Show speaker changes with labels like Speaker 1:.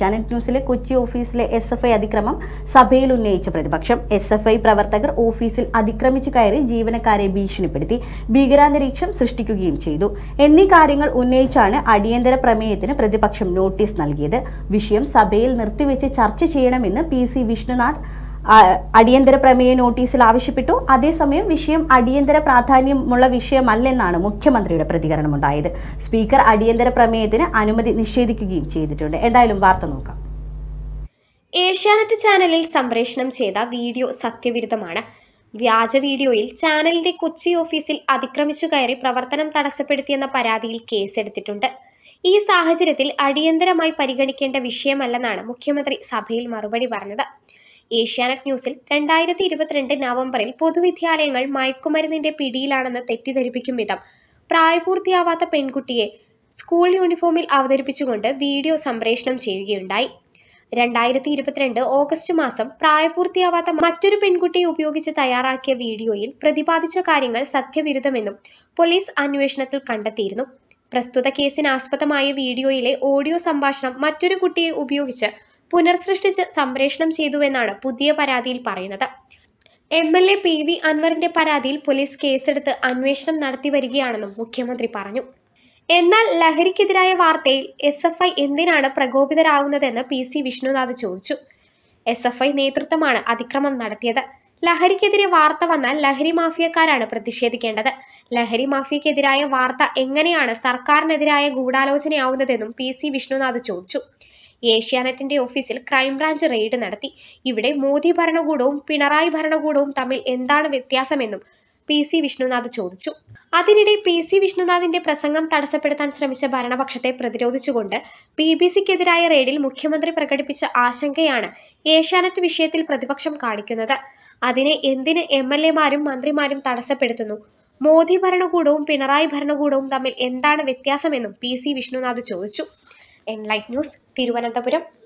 Speaker 1: ചാനറ്റ് ന്യൂസിലെ കൊച്ചി ഓഫീസിലെ S F I അതിക്രമം സഭയിൽ ഉന്നയിച്ച പ്രതിപക്ഷം എസ് എഫ് ഐ പ്രവർത്തകർ ഓഫീസിൽ അതിക്രമിച്ചു കയറി ജീവനക്കാരെ ഭീഷണിപ്പെടുത്തി ഭീകരാന്തരീക്ഷം സൃഷ്ടിക്കുകയും ചെയ്തു എന്നീ കാര്യങ്ങൾ ഉന്നയിച്ചാണ് അടിയന്തര പ്രമേയത്തിന് പ്രതിപക്ഷം നോട്ടീസ് നൽകിയത് വിഷയം സഭയിൽ നിർത്തിവെച്ച് ചർച്ച ചെയ്യണമെന്ന് പി സി വിഷ്ണുനാഥ് അടിയന്തര പ്രമേയ നോട്ടീസിൽ ആവശ്യപ്പെട്ടു അതേസമയം വിഷയം അടിയന്തര പ്രാധാന്യമുള്ള വിഷയമല്ലെന്നാണ് മുഖ്യമന്ത്രിയുടെ പ്രതികരണം ഉണ്ടായത് സ്പീക്കർ അടിയന്തര പ്രമേയത്തിന് അനുമതി നിഷേധിക്കുകയും ചെയ്തിട്ടുണ്ട് എന്തായാലും വാർത്ത നോക്കാം
Speaker 2: ഏഷ്യാനെറ്റ് ചാനലിൽ സംപ്രേഷണം ചെയ്ത വീഡിയോ സത്യവിരുദ്ധമാണ് വ്യാജ വീഡിയോയിൽ ചാനലിന്റെ കൊച്ചി ഓഫീസിൽ അതിക്രമിച്ചു കയറി പ്രവർത്തനം തടസ്സപ്പെടുത്തിയെന്ന പരാതിയിൽ കേസെടുത്തിട്ടുണ്ട് ഈ സാഹചര്യത്തിൽ അടിയന്തരമായി പരിഗണിക്കേണ്ട വിഷയമല്ലെന്നാണ് മുഖ്യമന്ത്രി സഭയിൽ മറുപടി പറഞ്ഞത് ഏഷ്യാനെറ്റ് ന്യൂസിൽ രണ്ടായിരത്തി ഇരുപത്തിരണ്ട് നവംബറിൽ പൊതുവിദ്യാലയങ്ങൾ മയക്കുമരുന്നിന്റെ പിടിയിലാണെന്ന് തെറ്റിദ്ധരിപ്പിക്കും വിധം പ്രായപൂർത്തിയാവാത്ത പെൺകുട്ടിയെ സ്കൂൾ യൂണിഫോമിൽ അവതരിപ്പിച്ചുകൊണ്ട് വീഡിയോ സംപ്രേഷണം ചെയ്യുകയുണ്ടായി രണ്ടായിരത്തി ഇരുപത്തിരണ്ട് ഓഗസ്റ്റ് മാസം പ്രായപൂർത്തിയാവാത്ത മറ്റൊരു പെൺകുട്ടിയെ ഉപയോഗിച്ച് തയ്യാറാക്കിയ വീഡിയോയിൽ പ്രതിപാദിച്ച കാര്യങ്ങൾ സത്യവിരുദ്ധമെന്നും പോലീസ് അന്വേഷണത്തിൽ കണ്ടെത്തിയിരുന്നു പ്രസ്തുത കേസിന് ആസ്പദമായ വീഡിയോയിലെ ഓഡിയോ സംഭാഷണം മറ്റൊരു കുട്ടിയെ ഉപയോഗിച്ച് പുനർസൃഷ്ടിച്ച് സംപ്രേഷണം ചെയ്തുവെന്നാണ് പുതിയ പരാതിയിൽ പറയുന്നത് M L A P V അൻവറിന്റെ പരാതിയിൽ പോലീസ് കേസെടുത്ത് അന്വേഷണം നടത്തി വരികയാണെന്നും മുഖ്യമന്ത്രി പറഞ്ഞു എന്നാൽ ലഹരിക്കെതിരായ വാർത്തയിൽ എസ് എഫ് ഐ എന്തിനാണ് പ്രകോപിതരാകുന്നതെന്ന് പി സി വിഷ്ണുനാഥ് ചോദിച്ചു എസ് എഫ് ഐ നേതൃത്വമാണ് അതിക്രമം നടത്തിയത് ലഹരിക്കെതിരെ വാർത്ത വന്നാൽ ലഹരി മാഫിയക്കാരാണ് പ്രതിഷേധിക്കേണ്ടത് ലഹരി മാഫിയക്കെതിരായ വാർത്ത എങ്ങനെയാണ് സർക്കാരിനെതിരായ ഗൂഢാലോചനയാവുന്നതെന്നും പി സി വിഷ്ണുനാഥ് ചോദിച്ചു ഏഷ്യാനെറ്റിന്റെ ഓഫീസിൽ ക്രൈംബ്രാഞ്ച് റെയ്ഡ് നടത്തി ഇവിടെ മോദി ഭരണകൂടവും പിണറായി ഭരണകൂടവും തമ്മിൽ എന്താണ് വ്യത്യാസമെന്നും പി സി വിഷ്ണുനാഥ് ചോദിച്ചു അതിനിടെ പി സി വിഷ്ണുനാഥിന്റെ പ്രസംഗം തടസ്സപ്പെടുത്താൻ ശ്രമിച്ച ഭരണപക്ഷത്തെ പ്രതിരോധിച്ചുകൊണ്ട് പി ബി സിക്കെതിരായ റെയ്ഡിൽ മുഖ്യമന്ത്രി പ്രകടിപ്പിച്ച ആശങ്കയാണ് ഏഷ്യാനെറ്റ് വിഷയത്തിൽ പ്രതിപക്ഷം കാണിക്കുന്നത് അതിനെ എന്തിന് എം എൽ എമാരും മന്ത്രിമാരും തടസ്സപ്പെടുത്തുന്നു മോദി ഭരണകൂടവും പിണറായി ഭരണകൂടവും തമ്മിൽ എന്താണ് വ്യത്യാസമെന്നും പി സി വിഷ്ണുനാഥ് ചോദിച്ചു en Light News, Tiruvananthapuram.